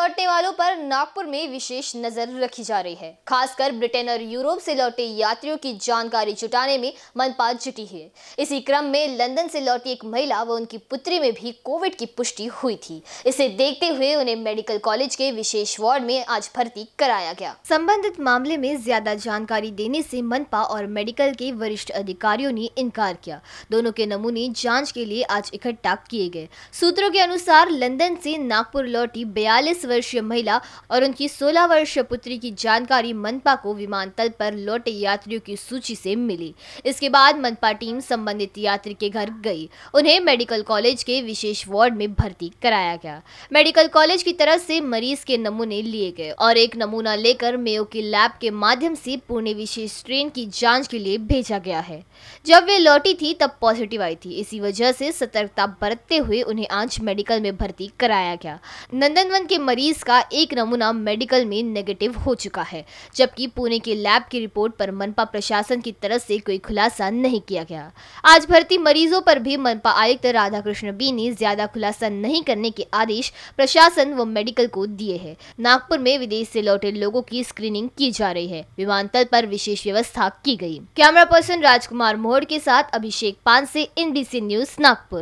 लौटने वालों पर नागपुर में विशेष नजर रखी जा रही है खासकर ब्रिटेन और यूरोप से लौटे यात्रियों की जानकारी जुटाने में मनपा जुटी है इसी क्रम में लंदन से लौटी एक महिला व उनकी पुत्री में भी कोविड की पुष्टि हुई थी इसे देखते हुए उन्हें मेडिकल कॉलेज के विशेष वार्ड में आज भर्ती कराया गया संबंधित मामले में ज्यादा जानकारी देने से मनपा और मेडिकल के वरिष्ठ अधिकारियों ने इनकार किया दोनों के नमूने जाँच के लिए आज इकट्ठा किए गए सूत्रों के अनुसार लंदन से नागपुर लौटी बयालीस वर्षीय महिला और उनकी 16 वर्षीय पुत्री की जानकारी मनपा को विमानतल पर लौटे यात्रियों की सूची से मिली इसके बाद मनपा टीम संबंधित यात्री के घर गई उन्हें मेडिकल कॉलेज के विशेष वार्ड में भर्ती कराया गया मेडिकल कॉलेज की तरफ से मरीज के नमूने लिए गए और एक नमूना लेकर मेयो के लैब के माध्यम से पुणे विशेष ट्रेन की जाँच के लिए भेजा गया है जब वे लौटी थी तब पॉजिटिव आई थी इसी वजह से सतर्कता बरतते हुए उन्हें आज मेडिकल में भर्ती कराया गया नंदनवन के मरीज मरीज का एक नमूना मेडिकल में नेगेटिव हो चुका है जबकि पुणे के लैब की रिपोर्ट पर मनपा प्रशासन की तरफ से कोई खुलासा नहीं किया गया आज भर्ती मरीजों पर भी मनपा आयुक्त राधाकृष्ण बी ने ज्यादा खुलासा नहीं करने के आदेश प्रशासन व मेडिकल को दिए है नागपुर में विदेश से लौटे लोगों की स्क्रीनिंग की जा रही है विमानतल पर विशेष व्यवस्था की गई कैमरा पर्सन राजकुमार मोहड़ के साथ अभिषेक पान से एनबीसी न्यूज नागपुर